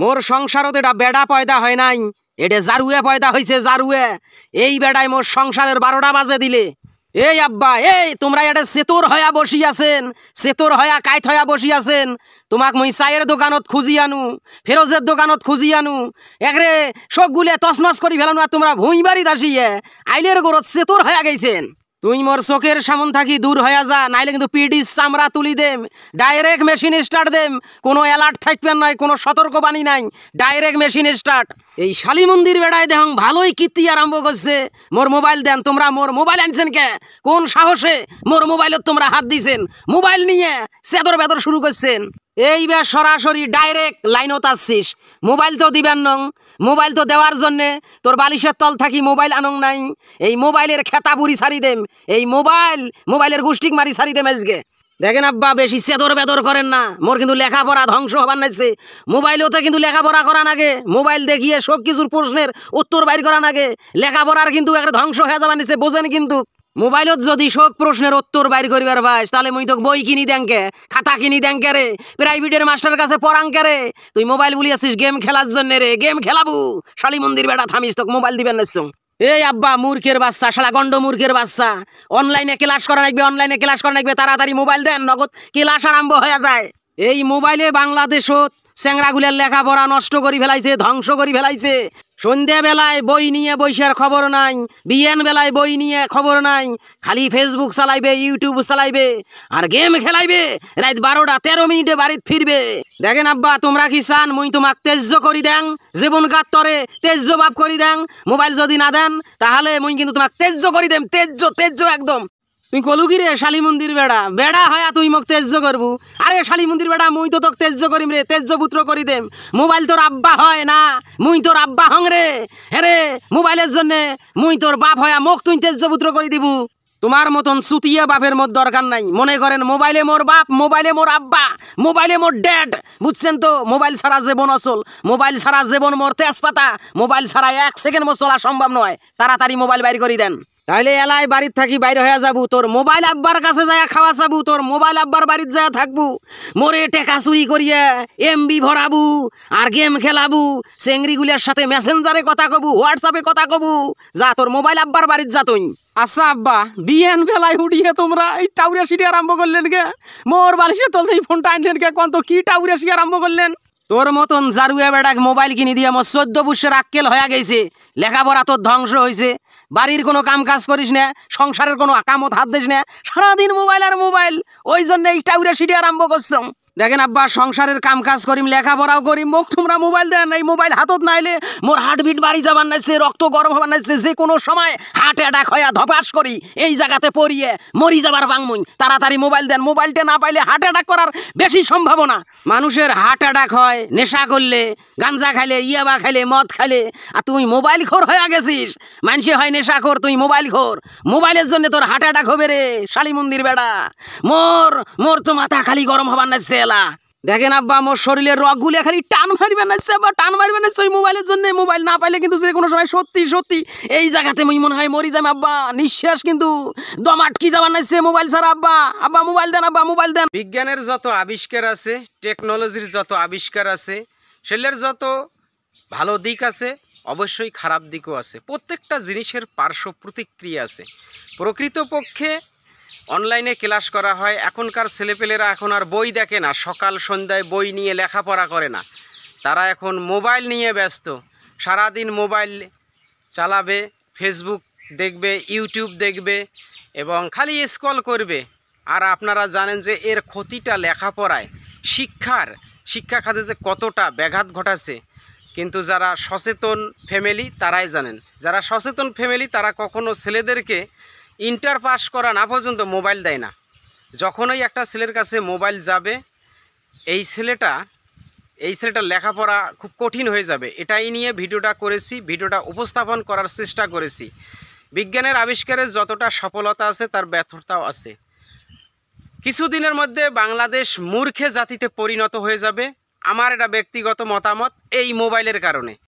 মোর সংসারত এটা বেড়া পয়দা হয় নাই এটা জারুয়ে পয়দা হয়েছে জারুয়ে এই বেড়ায় মোর সংসারের বারোটা বাজে দিলে এই আব্বা এই তোমরা এটা সেতুর হয়া আছেন সেতুর হয়া কাইত হয়া আছেন তোমাক মই চায়ের দোকানত খুঁজি আনু ফেরোজের দোকানত খুঁজি আনু একরে সবগুলে তছনছ করি ফেলানো আর তোমরা ভুঁই বাড়ি দাসিয়ে আইলের গোরত সেতুর হয়া গেছেন তুই মোর চোখের সামন থাকি দূর হইয়া যা নাইলে কিন্তু পিডি চামড়া তুলি দেম ডাইরেক্ট মেশিন স্টার্ট দেম কোনো অ্যালার্ট থাকবেন নাই কোনো সতর্কবাণী নাই ডাইরেক্ট মেশিন স্টার্ট এই শালি মন্দির বেড়ায় দেহং ভালোই কীর্তি আরম্ভ করছে মোর মোবাইল দেন তোমরা মোর মোবাইল আনছেন কে কোন সাহসে মোর মোবাইল তোমরা হাত দিছেন মোবাইল নিয়ে সেদর বেদর শুরু করছেন এইবার সরাসরি ডাইরেক্ট লাইনত আসছিস মোবাইল তো দিবেন নং মোবাইল তো দেওয়ার জন্যে তোর বালিশের তল থাকি মোবাইল আনং নাই এই মোবাইলের খেতা বুড়ি সারি দেম এই মোবাইল মোবাইলের গুষ্টিক মারি সারি দেম আজকে দেখেন আব্বা বেশি সেদর বেদর করেন না মোর কিন্তু লেখাপড়া ধ্বংস হবার নাইছে মোবাইলতে কিন্তু লেখাপড়া করা নাগে মোবাইল দেখিয়ে সব কিছুর প্রশ্নের উত্তর বাইর করা নাগে লেখাপড়ার কিন্তু একটা ধ্বংস হয়ে যাবার নিচ্ছে বোঝেন কিন্তু মোবাইলত যদি শোক প্রশ্নের উত্তর বাইর করিবার ভাস তাহলে মুই তোকে বই কিনি দেঙ্কে খাতা কিনি দেঙ্কে রে প্রাইভেটের মাস্টার কাছে পড়াঙ্কে রে তুই মোবাইল বলি আসিস গেম খেলার জন্য রে গেম খেলাবু শালি মন্দির বেটা থামিস তোকে মোবাইল দিবেন না এই আব্বা মূর্খের বাচ্চা শালা গন্ড মূর্খের বাচ্চা অনলাইনে ক্লাস করা লাগবে অনলাইনে ক্লাস করা লাগবে তাড়াতাড়ি মোবাইল দেন নগদ ক্লাস আরম্ভ হয়ে যায় এই মোবাইলে বাংলাদেশত চ্যাংরাগুলের লেখাপড়া নষ্ট করি ফেলাইছে ধ্বংস করি ফেলাইছে সন্ধ্যাবেলায় বই নিয়ে বৈশার খবর নাই বিয়ান বেলায় বই নিয়ে খবর নাই খালি ফেসবুক চালাইবে ইউটিউব চালাইবে আর গেম খেলাইবে রাত বারোটা তেরো মিনিটে বাড়িতে ফিরবে দেখেন আব্বা তোমরা কি চান মুই তোমাক তেজ্য করি দেন জীবন তরে তেজ্য বাপ করি দেন মোবাইল যদি না দেন তাহলে মুই কিন্তু তোমাক তেজ্য করি দেম তেজ্য তেজ্য একদম তুই কি রে শালি মন্দির বেড়া বেড়া হয়া তুই মোক তেজ্য করবু আরে শালি মন্দির বেড়া মুই তো তোকে তেজ্য করিম রে তেজ্য পুত্র করি দেম মোবাইল তোর আব্বা হয় না মুই তোর আব্বা হং রে হ্যাঁ মোবাইলের জন্যে মুই তোর বাপ হয়া মোক তুই তেজ্য পুত্র করি দিবু তোমার মতন সুতিয়া বাপের মত দরকার নাই মনে করেন মোবাইলে মোর বাপ মোবাইলে মোর আব্বা মোবাইলে মোর ড্যাড বুঝছেন তো মোবাইল ছাড়া জীবন অচল মোবাইল ছাড়া জীবন মোর তেজপাতা মোবাইল ছাড়া এক সেকেন্ড মত চলা সম্ভব নয় তাড়াতাড়ি মোবাইল বাইর করে দেন তাইলে এলাই বাড়ির থাকি বাইরে হয়ে যাব তোর মোবাইল আব্বার কাছে যায় খাওয়া যাবু তোর মোবাইল আব্বার বাড়ির যায় থাকবু মোরে টেকা চুরি করিয়ে এমবি ভরাবু আর গেম খেলাবু চেংড়িগুলির সাথে মেসেঞ্জারে কথা কবু হোয়াটসঅ্যাপে কথা কবু যা তোর মোবাইল আব্বার বাড়ির যা তুই আচ্ছা আব্বা বিয়েন বেলায় উঠিয়ে তোমরা এই টাউরিয়া সিটি আরম্ভ করলেন গে মোর বালিশের তলতে ফোনটা আনলেন গে কত কি টাউরিয়া সিটি আরম্ভ করলেন তোর মতন জারুয়া বেড়াক মোবাইল কিনে দিয়ে আমার চোদ্দ বুসের আক্কেল হয়ে গেছে লেখাপড়া তোর ধ্বংস হয়েছে বাড়ির কোনো কাম কাজ করিস না সংসারের কোনো আকামত হাত দিস না সারাদিন মোবাইল আর মোবাইল ওই জন্য এই টাউরে সিটি আরম্ভ করছ দেখেন আব্বা সংসারের কাম কাজ করিম লেখাপড়াও করিম মুখ তোমরা মোবাইল দেন এই মোবাইল হাতত নাইলে মোর হার্টবিট বাড়ি যাবার নাইছে রক্ত গরম হবার নাইছে যে কোনো সময় হার্ট অ্যাটাক হয়ে ধপাস করি এই জায়গাতে পড়িয়ে মরি যাবার বাংমুই তাড়াতাড়ি মোবাইল দেন মোবাইলটা না পাইলে হার্ট অ্যাটাক করার বেশি সম্ভাবনা মানুষের হার্ট অ্যাটাক হয় নেশা করলে গাঞ্জা খাইলে ইয়াবা খাইলে মদ খাইলে আর তুই মোবাইল খোর হয়ে গেছিস মানুষে হয় নেশা খোর তুই মোবাইল খোর মোবাইলের জন্য তোর হার্ট অ্যাটাক হবে রে শালি মন্দির বেড়া মোর মোর তো মাথা খালি গরম হবার নাইছে এলা দেখেন আব্বা আমার শরীরের গুলি খালি টান মারবে না বা টান মারবে না সেই মোবাইলের জন্য মোবাইল না পাইলে কিন্তু যে কোনো সময় সত্যি সত্যি এই জায়গাতে মই মনে হয় মরি যাবে আব্বা নিঃশ্বাস কিন্তু দম আটকি যাবার না সে মোবাইল ছাড়া আব্বা আব্বা মোবাইল দেন আব্বা মোবাইল দেন বিজ্ঞানের যত আবিষ্কার আছে টেকনোলজির যত আবিষ্কার আছে সেলের যত ভালো দিক আছে অবশ্যই খারাপ দিকও আছে প্রত্যেকটা জিনিসের পার্শ্ব প্রতিক্রিয়া আছে প্রকৃতপক্ষে অনলাইনে ক্লাস করা হয় এখনকার ছেলেপেলেরা এখন আর বই দেখে না সকাল সন্ধ্যায় বই নিয়ে লেখাপড়া করে না তারা এখন মোবাইল নিয়ে ব্যস্ত সারাদিন মোবাইল চালাবে ফেসবুক দেখবে ইউটিউব দেখবে এবং খালি স্কল করবে আর আপনারা জানেন যে এর ক্ষতিটা লেখাপড়ায় শিক্ষার শিক্ষা খাতে যে কতটা ব্যাঘাত ঘটাছে কিন্তু যারা সচেতন ফ্যামিলি তারাই জানেন যারা সচেতন ফ্যামিলি তারা কখনো ছেলেদেরকে ইন্টার পাস করা না পর্যন্ত মোবাইল দেয় না যখনই একটা ছেলের কাছে মোবাইল যাবে এই ছেলেটা এই ছেলেটার লেখাপড়া খুব কঠিন হয়ে যাবে এটাই নিয়ে ভিডিওটা করেছি ভিডিওটা উপস্থাপন করার চেষ্টা করেছি বিজ্ঞানের আবিষ্কারের যতটা সফলতা আছে তার ব্যর্থতাও আছে কিছুদিনের মধ্যে বাংলাদেশ মূর্খে জাতিতে পরিণত হয়ে যাবে আমার এটা ব্যক্তিগত মতামত এই মোবাইলের কারণে